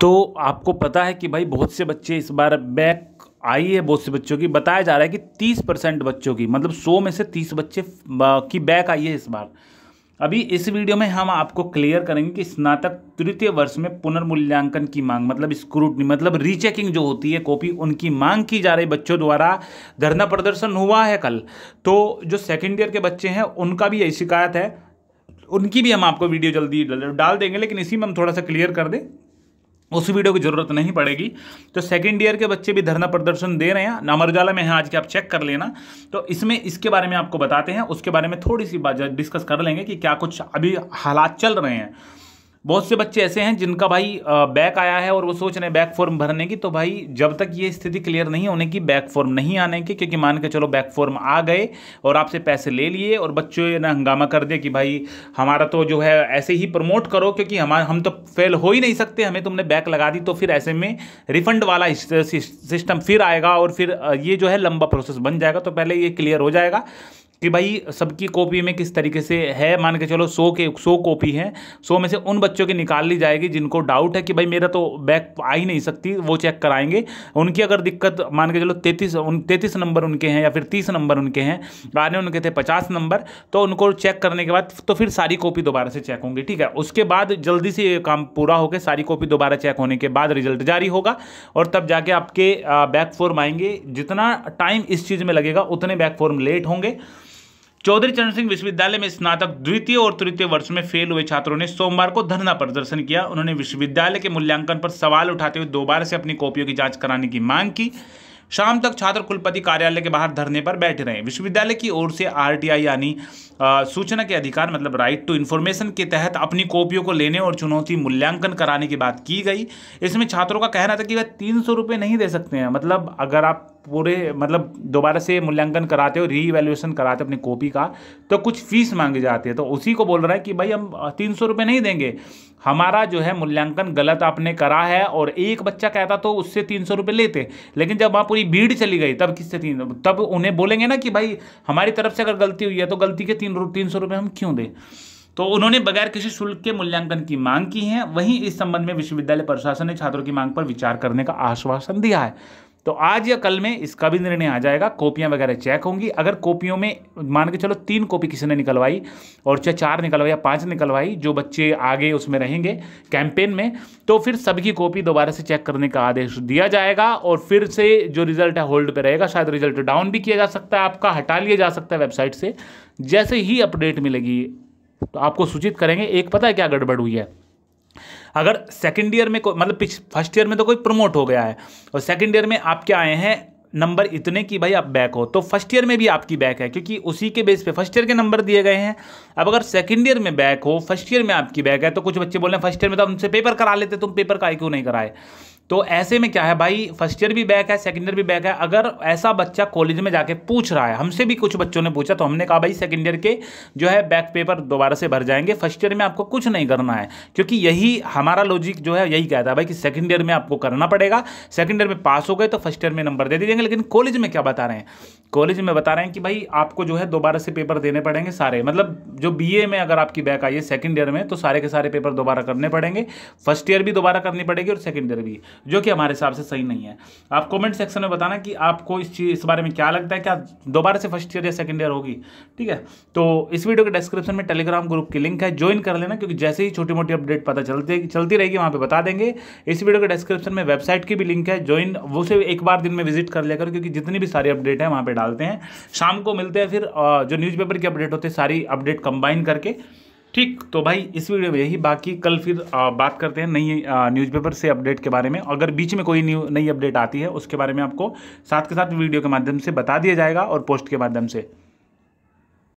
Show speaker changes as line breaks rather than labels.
तो आपको पता है कि भाई बहुत से बच्चे इस बार बैक आई है बहुत से बच्चों की बताया जा रहा है कि तीस परसेंट बच्चों की मतलब सौ में से तीस बच्चे की बैक आई है इस बार अभी इस वीडियो में हम आपको क्लियर करेंगे कि स्नातक तृतीय वर्ष में पुनर्मूल्यांकन की मांग मतलब स्क्रूटनी मतलब रीचेकिंग जो होती है कॉपी उनकी मांग की जा रही बच्चों द्वारा धरना प्रदर्शन हुआ है कल तो जो सेकेंड ईयर के बच्चे हैं उनका भी यही शिकायत है उनकी भी हम आपको वीडियो जल्दी डाल देंगे लेकिन इसी में हम थोड़ा सा क्लियर कर दें उस वीडियो की जरूरत नहीं पड़ेगी तो सेकेंड ईयर के बच्चे भी धरना प्रदर्शन दे रहे हैं नामर उजाला में है आज के आप चेक कर लेना तो इसमें इसके बारे में आपको बताते हैं उसके बारे में थोड़ी सी बात डिस्कस कर लेंगे कि क्या कुछ अभी हालात चल रहे हैं बहुत से बच्चे ऐसे हैं जिनका भाई बैक आया है और वो सोच रहे हैं बैक फॉर्म भरने की तो भाई जब तक ये स्थिति क्लियर नहीं होने की बैक फॉर्म नहीं आने की क्योंकि मान के चलो बैक फॉर्म आ गए और आपसे पैसे ले लिए और बच्चों ने हंगामा कर दिया कि भाई हमारा तो जो है ऐसे ही प्रमोट करो क्योंकि हम हम तो फेल हो ही नहीं सकते हमें तुमने बैक लगा दी तो फिर ऐसे में रिफंड वाला सिस्टम फिर आएगा और फिर ये जो है लंबा प्रोसेस बन जाएगा तो पहले ये क्लियर हो जाएगा कि भाई सबकी कॉपी में किस तरीके से है मान के चलो सौ के सौ कॉपी हैं सौ में से उन बच्चों की निकाल ली जाएगी जिनको डाउट है कि भाई मेरा तो बैक आ ही नहीं सकती वो चेक कराएंगे उनकी अगर दिक्कत मान के चलो तैतीस उन तैतीस नंबर उनके हैं या फिर तीस नंबर उनके हैं आने उनके थे पचास नंबर तो उनको चेक करने के बाद तो फिर सारी कॉपी दोबारा से चेक होंगी ठीक है उसके बाद जल्दी से ये काम पूरा होकर सारी कॉपी दोबारा चेक होने के बाद रिजल्ट जारी होगा और तब जाके आपके बैक फॉर्म आएंगे जितना टाइम इस चीज़ में लगेगा उतने बैक फॉर्म लेट होंगे चौधरी चरण सिंह विश्वविद्यालय में स्नातक द्वितीय और तृतीय वर्ष में फेल हुए छात्रों ने सोमवार को धरना प्रदर्शन किया उन्होंने विश्वविद्यालय के मूल्यांकन पर सवाल उठाते हुए दोबारा से अपनी कॉपियों की जांच कराने की मांग की शाम तक छात्र कुलपति कार्यालय के बाहर धरने पर बैठे रहे विश्वविद्यालय की ओर से आरटीआई यानी सूचना के अधिकार मतलब राइट टू इन्फॉर्मेशन के तहत अपनी कॉपियों को लेने और चुनौती मूल्यांकन कराने की बात की गई इसमें छात्रों का कहना था कि वह तीन सौ रुपये नहीं दे सकते हैं मतलब अगर आप पूरे मतलब दोबारा से मूल्यांकन कराते हो वैल्यूएशन कराते हो अपनी कॉपी का तो कुछ फीस मांगी जाती है तो उसी को बोल रहा है कि भाई हम तीन सौ रुपये नहीं देंगे हमारा जो है मूल्यांकन गलत आपने करा है और एक बच्चा कहता तो उससे तीन सौ रुपये लेते लेकिन जब वहाँ पूरी भीड़ चली गई तब किससे तीन तब उन्हें बोलेंगे ना कि भाई हमारी तरफ से अगर गलती हुई है तो गलती के तीन तीन सौ रुपये हम क्यों दें तो उन्होंने बगैर किसी शुल्क के मूल्यांकन की मांग की है वहीं इस संबंध में विश्वविद्यालय प्रशासन ने छात्रों की मांग पर विचार करने का आश्वासन दिया है तो आज या कल में इसका भी निर्णय आ जाएगा कॉपियाँ वगैरह चेक होंगी अगर कॉपियों में मान के चलो तीन कॉपी किसी ने निकलवाई और चाहे चार निकलवाई या पाँच निकलवाई जो बच्चे आगे उसमें रहेंगे कैंपेन में तो फिर सभी कॉपी दोबारा से चेक करने का आदेश दिया जाएगा और फिर से जो रिजल्ट है होल्ड पर रहेगा शायद रिजल्ट डाउन भी किया जा सकता है आपका हटा लिया जा सकता है वेबसाइट से जैसे ही अपडेट मिलेगी तो आपको सूचित करेंगे एक पता है क्या गड़बड़ हुई है अगर सेकेंड ईयर में मतलब फर्स्ट ईयर में तो कोई प्रमोट हो गया है और सेकेंड ईयर में आप क्या आए हैं नंबर इतने कि भाई आप बैक हो तो फर्स्ट ईयर में भी आपकी बैक है क्योंकि उसी के बेस पे फर्स्ट ईयर के नंबर दिए गए हैं अब अगर सेकंड ईयर में बैक हो फर्स्ट ईयर में आपकी बैक है तो कुछ बच्चे बोल रहे हैं फर्स्ट ईयर में तो हमसे पेपर करा लेते तुम पेपर का क्यों नहीं कराए तो ऐसे में क्या है भाई फर्स्ट ईयर भी बैक है सेकेंड ईयर भी बैक है अगर ऐसा बच्चा कॉलेज में जाके पूछ रहा है हमसे भी कुछ बच्चों ने पूछा तो हमने कहा भाई सेकंड ईयर के जो है बैक पेपर दोबारा से भर जाएंगे फर्स्ट ईयर में आपको कुछ नहीं करना है क्योंकि यही हमारा लॉजिक जो है यही कहता है भाई कि सेकेंड ईयर में आपको करना पड़ेगा सेकेंड ईयर में पास हो गए तो फर्स्ट ईयर में नंबर दे दीजिएंगे लेकिन कॉलेज में क्या बता रहे हैं कॉलेज में बता रहे हैं कि भाई आपको जो है दोबारा से पेपर देने पड़ेंगे सारे मतलब जो बी में अगर आपकी बैक आई है सेकेंड ईयर में तो सारे के सारे पेपर दोबारा करने पड़ेंगे फर्स्ट ईयर भी दोबारा करनी पड़ेगी और सेकेंड ईयर भी जो कि हमारे हिसाब से सही नहीं है आप कमेंट सेक्शन में बताना कि आपको इस चीज़ इस बारे में क्या लगता है क्या दोबारा से फर्स्ट ईयर या सेकेंड ईयर होगी ठीक है तो इस वीडियो के डिस्क्रिप्शन में टेलीग्राम ग्रुप की लिंक है ज्वाइन कर लेना क्योंकि जैसे ही छोटी मोटी अपडेट पता चलती चलती रहेगी वहाँ पर बता देंगे इस वीडियो के डिस्क्रिप्शन में वेबसाइट की भी लिंक है ज्वाइन वो से एक बार दिन में विजिट कर लिया करो क्योंकि जितनी भी सारी अपडेट है वहाँ पर डालते हैं शाम को मिलते हैं फिर जो न्यूज़पेपर की अपडेट होती है सारी अपडेट कंबाइन करके ठीक तो भाई इस वीडियो में यही बाकी कल फिर आ, बात करते हैं नई न्यूज़पेपर से अपडेट के बारे में अगर बीच में कोई न्यू नई अपडेट आती है उसके बारे में आपको साथ के साथ वीडियो के माध्यम से बता दिया जाएगा और पोस्ट के माध्यम से